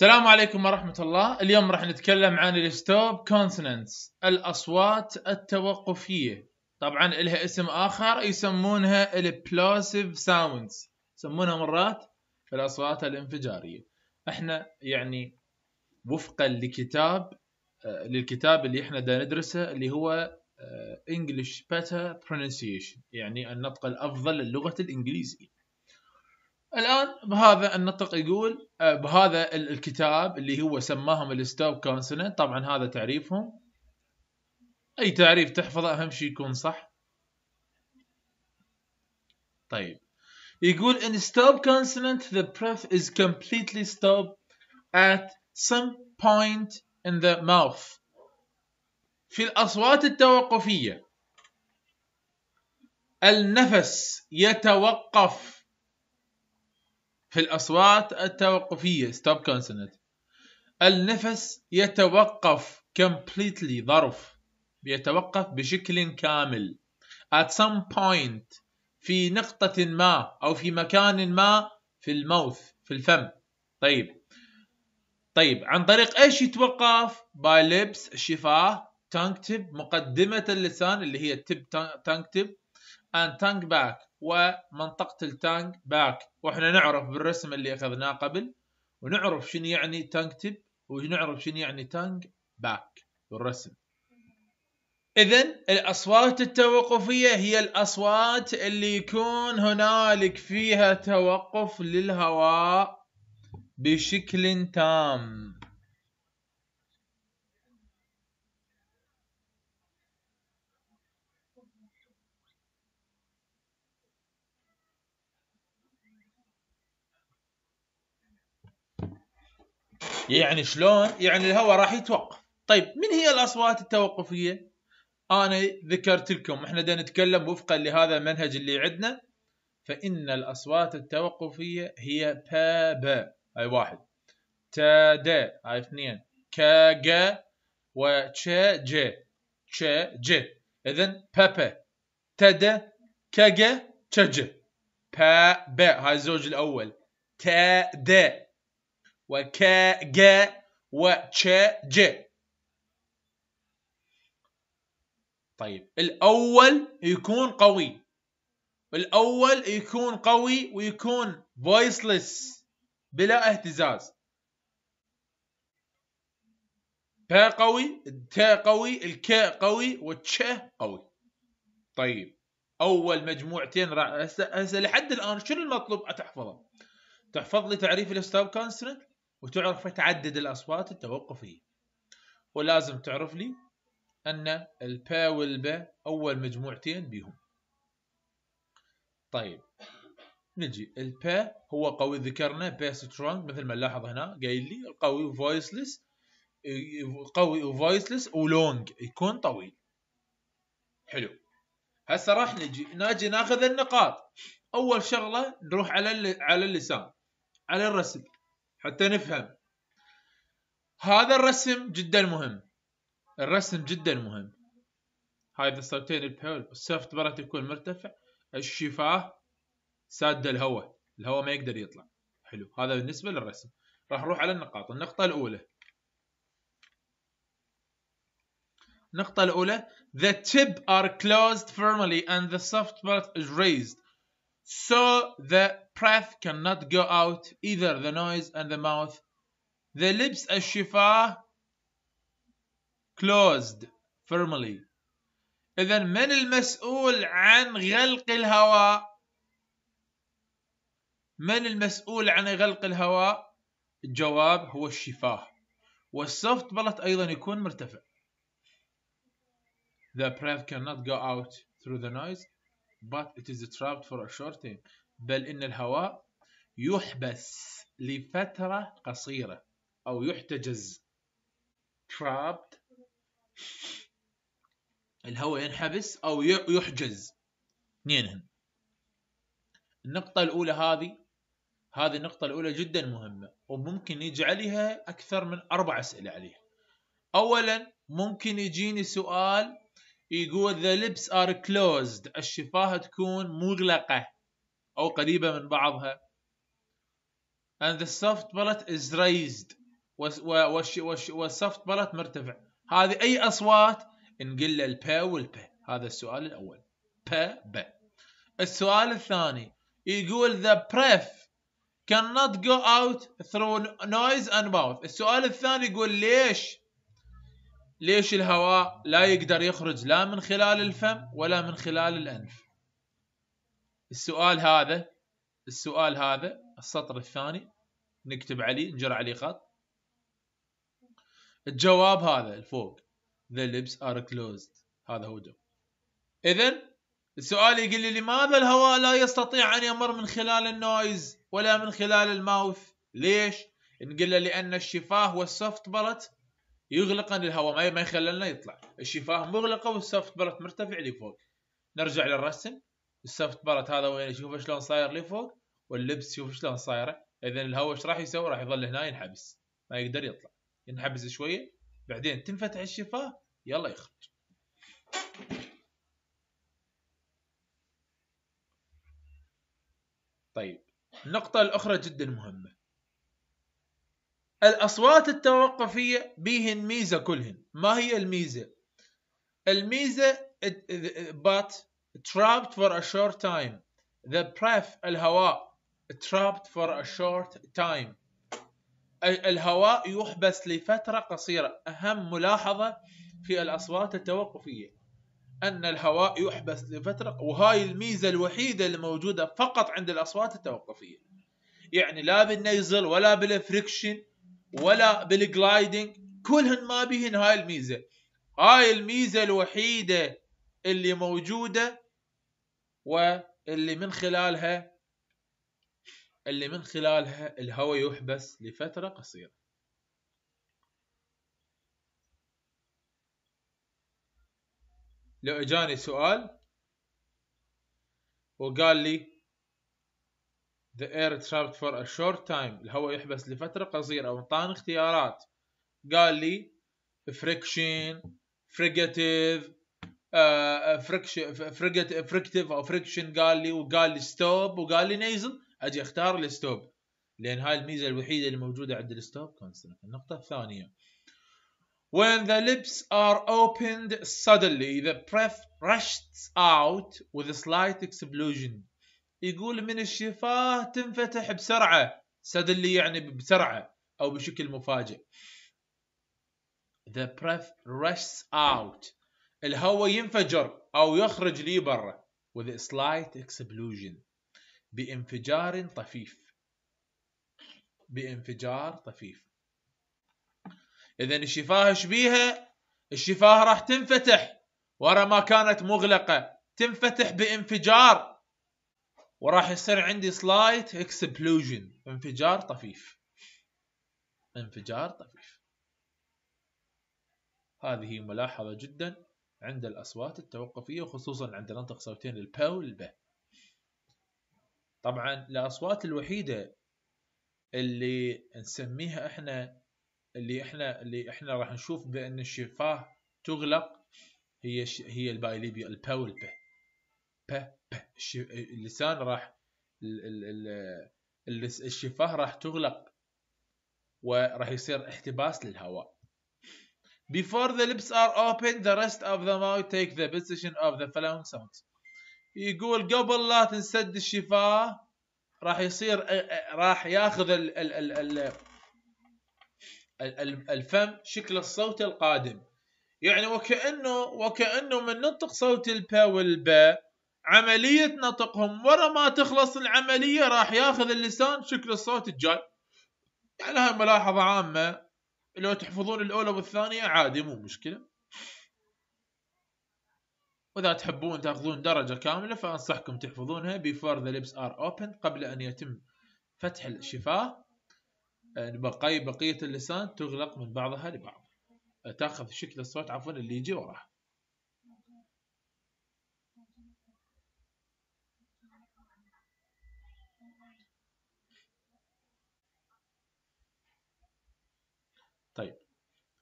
السلام عليكم ورحمة الله اليوم راح نتكلم عن الستوب كونسننس الأصوات التوقفية طبعا لها اسم آخر يسمونها البلوسيف ساوندز يسمونها مرات الأصوات الانفجارية احنا يعني وفقا لكتاب آه، للكتاب اللي احنا دا ندرسه اللي هو آه، English Better Pronunciation يعني النطق الأفضل للغة الإنجليزية الان بهذا النطق يقول آه، بهذا الكتاب اللي هو سماهم الستوب كونسوننت طبعا هذا تعريفهم اي تعريف تحفظه اهم شيء يكون صح طيب يقول in stop consonant the breath is completely stopped at some point in the mouth في الأصوات التوقفية النفس يتوقف في الأصوات التوقفية stop consonant النفس يتوقف completely ظرف يتوقف بشكل كامل at some point في نقطة ما أو في مكان ما في الموث في الفم طيب طيب عن طريق ايش يتوقف باي لبس الشفاه تانك tip مقدمة اللسان اللي هي tip تانك tip and tongue back ومنطقة التانك باك واحنا نعرف بالرسم اللي اخذناه قبل ونعرف شنو يعني تانك تب ونعرف شنو يعني تانك باك بالرسم اذا الاصوات التوقفية هي الاصوات اللي يكون هنالك فيها توقف للهواء بشكل تام يعني, يعني شلون؟ يعني الهواء راح يتوقف طيب من هي الاصوات التوقفيه؟ انا ذكرت لكم احنا دا نتكلم وفقا لهذا المنهج اللي عندنا فان الاصوات التوقفيه هي با با هاي واحد تا دا هاي اثنين كا جا تشا جا تش جا اذا با با تا كا جا تشا جا با با هاي الزوج الاول تا دا وكا جا وشا ج طيب الأول يكون قوي الأول يكون قوي ويكون voiceless بلا اهتزاز با قوي التاء قوي الكا قوي والتشا قوي طيب أول مجموعتين راح هسه لحد الآن شنو المطلوب أتحفظه؟ تحفظ لي تعريف الستوب كونسنت وتعرف تعدد الأصوات التوقفية ولازم تعرف لي أن البا والبا أول مجموعتين بهم طيب نجي البا هو قوي ذكرنا با سترونج مثل ما نلاحظ هنا قايل لي القوي فويسلس قوي وفويسلس ولونج يكون طويل حلو هسه راح نجي ناجي ناخذ النقاط اول شغله نروح على على اللسان على الرسم حتى نفهم هذا الرسم جدا مهم الرسم جدا مهم هاي الصوتين البول السفت برا تكون مرتفع الشفاه سادة الهواء الهواء ما يقدر يطلع حلو هذا بالنسبة للرسم راح نروح على النقاط النقطة الأولى النقطة الأولى the tip are closed firmly and the soft part is raised So the breath cannot go out either the nose and the mouth. The lips الشفاه closed firmly. إذا من المسؤول عن غلق الهواء؟ من المسؤول عن غلق الهواء؟ الجواب هو الشفاه. والسوفت بلت أيضا يكون مرتفع. The breath cannot go out through the nose but it is trapped for a short time بل إن الهواء يحبس لفترة قصيرة أو يحتجز trapped الهواء ينحبس أو يحجز اثنينهن النقطة الأولى هذه هذه النقطة الأولى جدا مهمة وممكن يجي عليها أكثر من أربع أسئلة عليها أولا ممكن يجيني سؤال يقول the lips are closed الشفاه تكون مغلقة أو قريبة من بعضها and the soft palate is raised والسوفت palate مرتفع هذه أي أصوات نقول البا والبا هذا السؤال الأول با با السؤال الثاني يقول the breath cannot go out through noise and mouth السؤال الثاني يقول ليش ليش الهواء لا يقدر يخرج لا من خلال الفم ولا من خلال الأنف السؤال هذا السؤال هذا السطر الثاني نكتب عليه نجر عليه خط الجواب هذا الفوق the lips are closed هذا هو الجواب اذا السؤال يقول لي لماذا الهواء لا يستطيع ان يمر من خلال النويز ولا من خلال الماوث ليش نقول له لان الشفاه والسوفت بلت يغلقن الهواء ما يخللنا يطلع الشفاه مغلقه والسوفت بلت مرتفع لفوق نرجع للرسم السوفت بلت هذا وين شوف شلون صاير لفوق واللبس شوف شلون صايره اذا الهواء ايش راح يسوي راح يظل هنا ينحبس ما يقدر يطلع ينحبس شويه بعدين تنفتح الشفاه يلا يخرج طيب النقطة الأخرى جدا مهمة الأصوات التوقفية بيهن ميزة كلهن ما هي الميزة الميزة but trapped for a short time the breath الهواء trapped for a short time الهواء يحبس لفترة قصيرة أهم ملاحظة في الأصوات التوقفية أن الهواء يحبس لفترة وهاي الميزة الوحيدة الموجودة فقط عند الأصوات التوقفية يعني لا بالنيزل ولا بالفريكشن ولا بالجلايدنج كلهن ما بيهن هاي الميزه هاي الميزه الوحيده اللي موجوده واللي من خلالها اللي من خلالها الهواء يحبس لفتره قصيره لو اجاني سؤال وقال لي The air trapped for a short time الهواء يحبس لفترة قصيرة وانطاني اختيارات قال لي friction frigative فريكتيف آه، آه، او friction قال لي وقال لي stop وقال لي nasal اجي اختار الستوب لان هاي الميزه الوحيده اللي موجوده عند الستوب كونستنت النقطه الثانيه when the lips are opened suddenly the breath rushes out with a slight explosion يقول من الشفاه تنفتح بسرعه سد اللي يعني بسرعه او بشكل مفاجئ the breath rushes out الهواء ينفجر او يخرج لي برا with a slight explosion بانفجار طفيف بانفجار طفيف اذا الشفاه ايش بيها الشفاه راح تنفتح ورا ما كانت مغلقه تنفتح بانفجار وراح يصير عندي سلايت اكسبلوجن انفجار طفيف انفجار طفيف هذه ملاحظة جدا عند الأصوات التوقفية وخصوصا عند نطق صوتين البا والب طبعا الأصوات الوحيدة اللي نسميها احنا اللي احنا اللي احنا راح نشوف بأن الشفاه تغلق هي هي البايليبيا البا والبا ب ب اللسان راح الشفاه راح تغلق وراح يصير احتباس للهواء Before the lips are open the rest of the mouth take the position of the following sounds يقول قبل لا تنسد الشفاه راح يصير راح ياخذ ال ال ال ال الفم شكل الصوت القادم يعني وكانه وكانه من ننطق صوت البا والبا عملية نطقهم ورا ما تخلص العملية راح ياخذ اللسان شكل الصوت الجاي يعني هاي ملاحظة عامة لو تحفظون الأولى والثانية عادي مو مشكلة وإذا تحبون تأخذون درجة كاملة فأنصحكم تحفظونها before the lips are open قبل أن يتم فتح الشفاه آه، بقي بقية اللسان تغلق من بعضها لبعض آه، تاخذ شكل الصوت عفوا اللي يجي وراها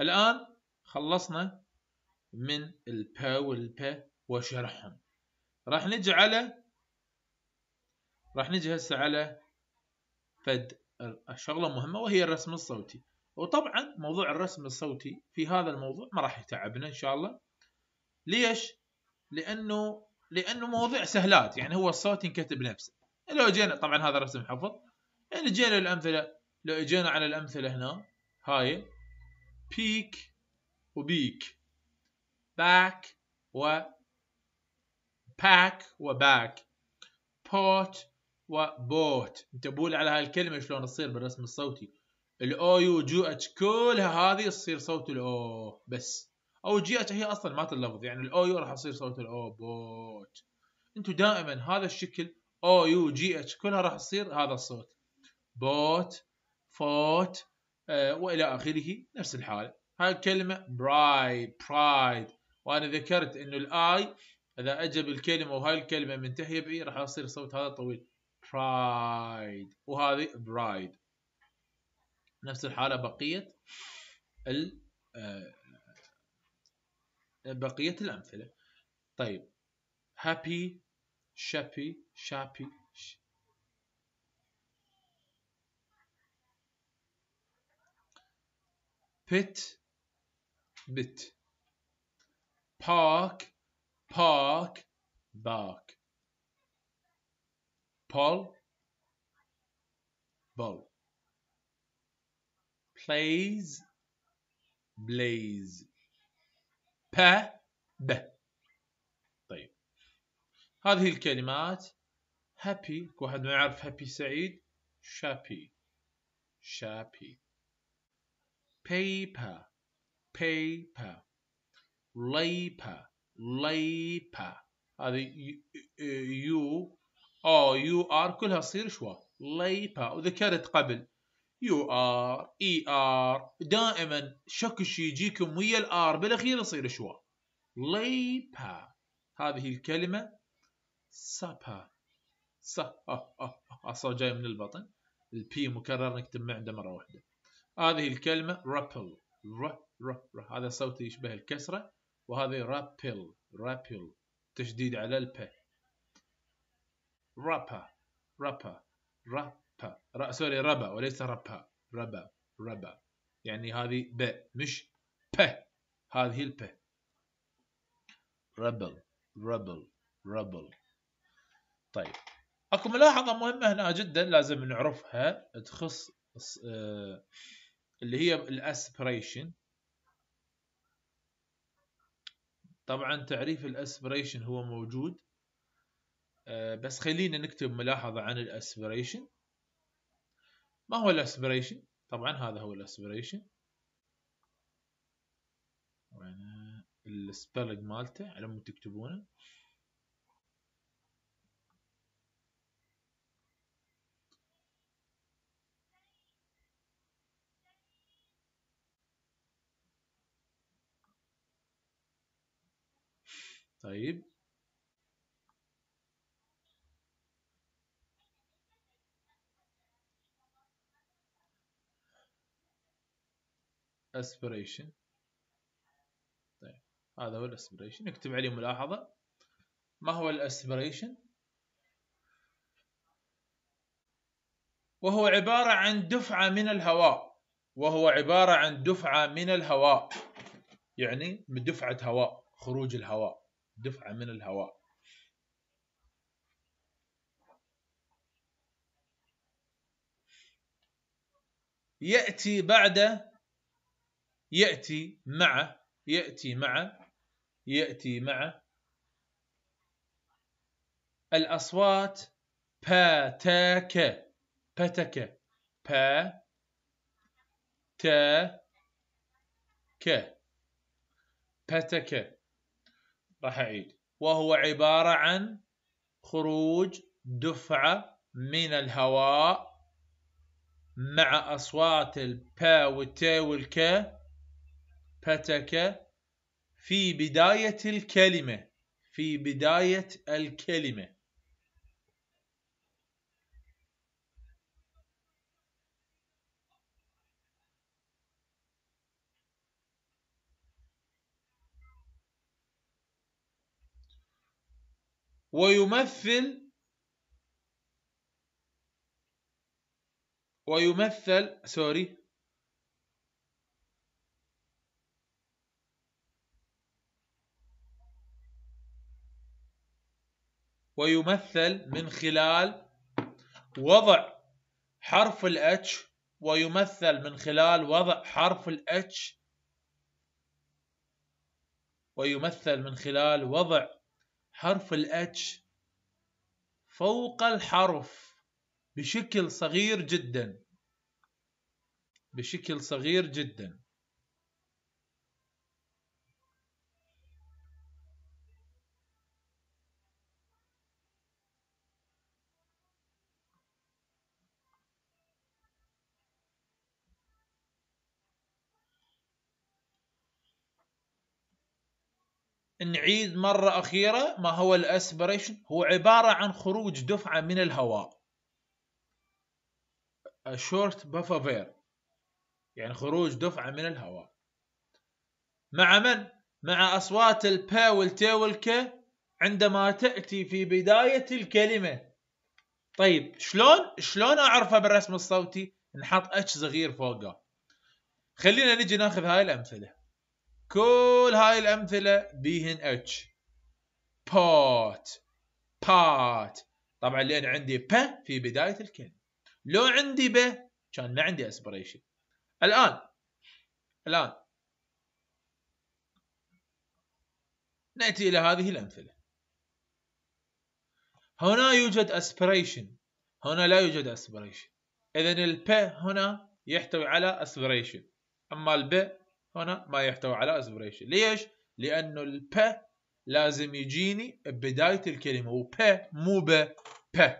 الآن خلصنا من البا والبا وشرحهم راح نجي على راح نجي هسه على فد الشغلة مهمة وهي الرسم الصوتي وطبعا موضوع الرسم الصوتي في هذا الموضوع ما راح يتعبنا إن شاء الله ليش؟ لأنه لأنه موضوع سهلات يعني هو الصوت ينكتب نفسه لو جينا طبعا هذا رسم حفظ يعني جينا الأمثلة لو جينا على الأمثلة هنا هاي بيك وبيك باك و باك وباك بوت وبوت انتبهوا على هالكلمه شلون تصير بالرسم الصوتي الاو يو جو اتش كلها هذه تصير صوت الاو بس او جي اتش هي اصلا ما تلفظ يعني الاو يو راح يصير صوت الاو بوت انتم دائما هذا الشكل او يو جي اتش كلها راح تصير هذا الصوت بوت فوت آه، والى اخره نفس الحاله هاي الكلمه برايد برايد وانا ذكرت انه الاي اذا اجب الكلمه وهاي الكلمه منتهيه بي راح يصير صوت هذا طويل برايد وهذه برايد نفس الحاله بقيه ال آه، بقيه الامثله طيب هابي شابي شابي بيت بت باك باك باك بول بول بلايز بلايز با ب طيب هذه الكلمات هابي واحد ما يعرف هابي سعيد شابي شابي paper paper labor labor هذه يو او يو ار كلها تصير شوا labor وذكرت قبل يو ار اي ار دائما شك شي يجيكم ويا الار بالاخير يصير شوا labor هذه الكلمه سابا سا اه اه اصلا آه، آه، جاي من البطن البي مكرر نكتب عنده مره واحده هذه الكلمة رابل ر ر ر هذا صوت يشبه الكسرة وهذه رابل رابل تشديد على الب رابا رابا رابا را سوري ربا وليس ربا ربا ربا يعني هذه ب مش ب هذه الب ربل ربل ربل طيب اكو ملاحظة مهمة هنا جدا لازم نعرفها تخص آه، اللي هي الاسبريشن طبعا تعريف الاسبريشن هو موجود آه، بس خلينا نكتب ملاحظة عن الاسبريشن ما هو الاسبريشن طبعا هذا هو الاسبريشن السبيلنج مالته على تكتبونه طيب اسبريشن طيب هذا هو الاسبريشن نكتب عليه ملاحظة ما هو الاسبريشن وهو عبارة عن دفعة من الهواء وهو عبارة عن دفعة من الهواء يعني دفعة هواء خروج الهواء دفعة من الهواء يأتي بعد يأتي مع يأتي مع يأتي مع الأصوات باتك باتك با تا ك باتك راح أعيد وهو عبارة عن خروج دفعة من الهواء مع أصوات البا والتا والكا بتك في بداية الكلمة في بداية الكلمة ويمثل ويمثل سوري ويمثل من خلال وضع حرف الاتش ويمثل من خلال وضع حرف الاتش ويمثل من خلال وضع حرف الاتش فوق الحرف بشكل صغير جدا بشكل صغير جدا نعيد مرة أخيرة ما هو الأسبريشن هو عبارة عن خروج دفعة من الهواء A short of air يعني خروج دفعة من الهواء مع من؟ مع أصوات البا والتي K عندما تأتي في بداية الكلمة طيب شلون؟ شلون أعرفها بالرسم الصوتي؟ نحط اتش صغير فوقه خلينا نجي ناخذ هاي الأمثلة كل هاي الأمثلة بيهن اتش بوت بات طبعا لأن عندي ب في بداية الكلمة لو عندي ب كان ما عندي اسبريشن الآن الآن نأتي إلى هذه الأمثلة هنا يوجد اسبريشن هنا لا يوجد اسبريشن إذا الب هنا يحتوي على اسبريشن أما الب هنا ما يحتوي على اسبريشن ليش؟ لانه الب لازم يجيني ببدايه الكلمه وب مو ب ب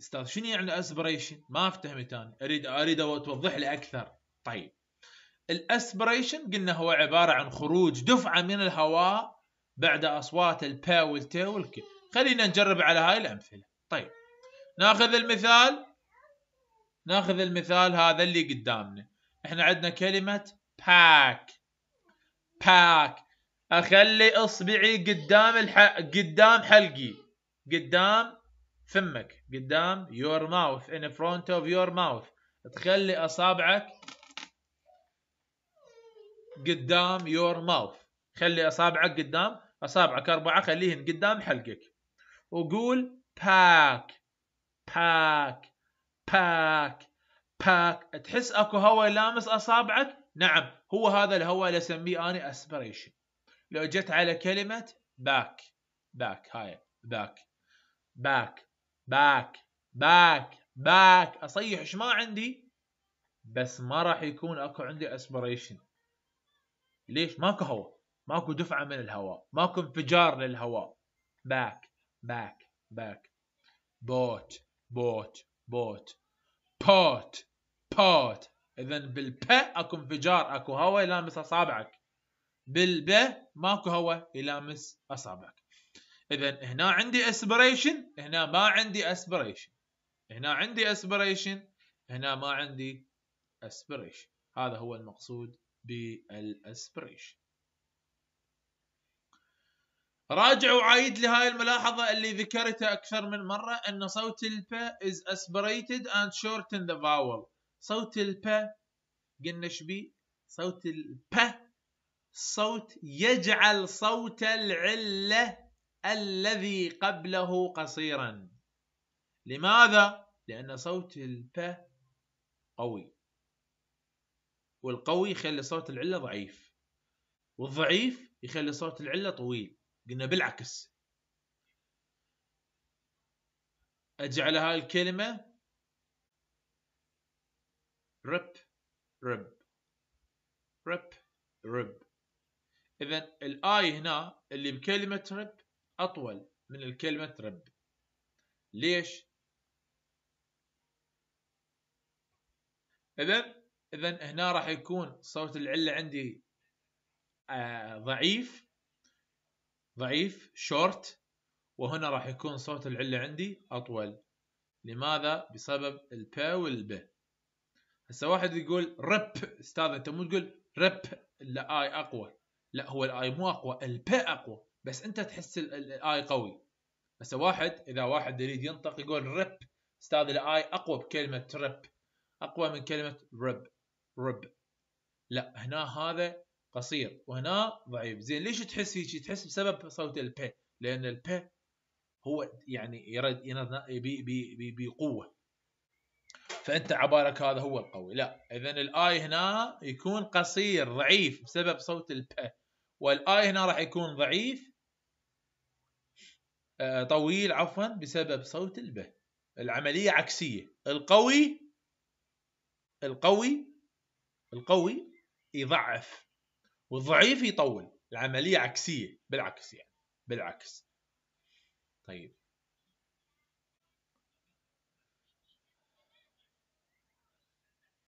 استاذ شنو يعني اسبريشن؟ ما افتهمت انا اريد اريد توضح لي اكثر طيب الاسبريشن قلنا هو عباره عن خروج دفعه من الهواء بعد أصوات البا والتا والك خلينا نجرب على هاي الأمثلة طيب ناخذ المثال ناخذ المثال هذا اللي قدامنا احنا عندنا كلمة باك باك اخلي اصبعي قدام الح... قدام حلقي قدام فمك قدام يور ماوث in front of your mouth تخلي اصابعك قدام يور ماوث خلي اصابعك قدام اصابعك اربعه خليهن قدام حلقك وقول باك باك باك باك تحس اكو هواء لامس اصابعك نعم هو هذا الهواء اللي اسميه اني اسبريشن لو جت على كلمه باك باك هاي باك باك باك باك باك اصيح ايش ما عندي بس ما راح يكون اكو عندي اسبريشن ليش ماكو هواء ماكو دفعه من الهواء ماكو انفجار للهواء باك باك باك بوت بوت بوت بوت بوت اذا بالب اكو انفجار اكو هواء يلامس اصابعك بالب ماكو هواء يلامس اصابعك اذا هنا عندي اسبريشن هنا ما عندي اسبريشن هنا عندي اسبريشن هنا ما عندي اسبريشن هذا هو المقصود بالاسبريشن راجع وعايد لهاي الملاحظة اللي ذكرتها أكثر من مرة أن صوت البا is aspirated and short in the vowel صوت البا قلنا شبي صوت البا صوت يجعل صوت العلة الذي قبله قصيرا لماذا؟ لأن صوت البا قوي والقوي يخلي صوت العلة ضعيف والضعيف يخلي صوت العلة طويل قلنا بالعكس اجي على هاي الكلمه رب رب رب رب اذا الاي هنا اللي بكلمه رب اطول من الكلمه رب ليش اذا اذا هنا راح يكون صوت العله عندي آه ضعيف ضعيف شورت وهنا راح يكون صوت العلة عندي أطول لماذا؟ بسبب الب والب هسه واحد يقول رب استاذ انت مو تقول رب لا اي اقوى لا هو الاي مو اقوى الب اقوى بس انت تحس الاي قوي هسه واحد اذا واحد يريد ينطق يقول رب استاذ الاي اقوى بكلمه رب اقوى من كلمه رب رب لا هنا هذا قصير وهنا ضعيف زين ليش تحس هيك تحس بسبب صوت البي لان البي هو يعني يرد بقوه فانت عبارك هذا هو القوي لا اذا الاي هنا يكون قصير ضعيف بسبب صوت البي والاي هنا راح يكون ضعيف آه، طويل عفوا بسبب صوت الب العمليه عكسيه القوي القوي القوي يضعف والضعيف يطول العملية عكسية بالعكس يعني بالعكس طيب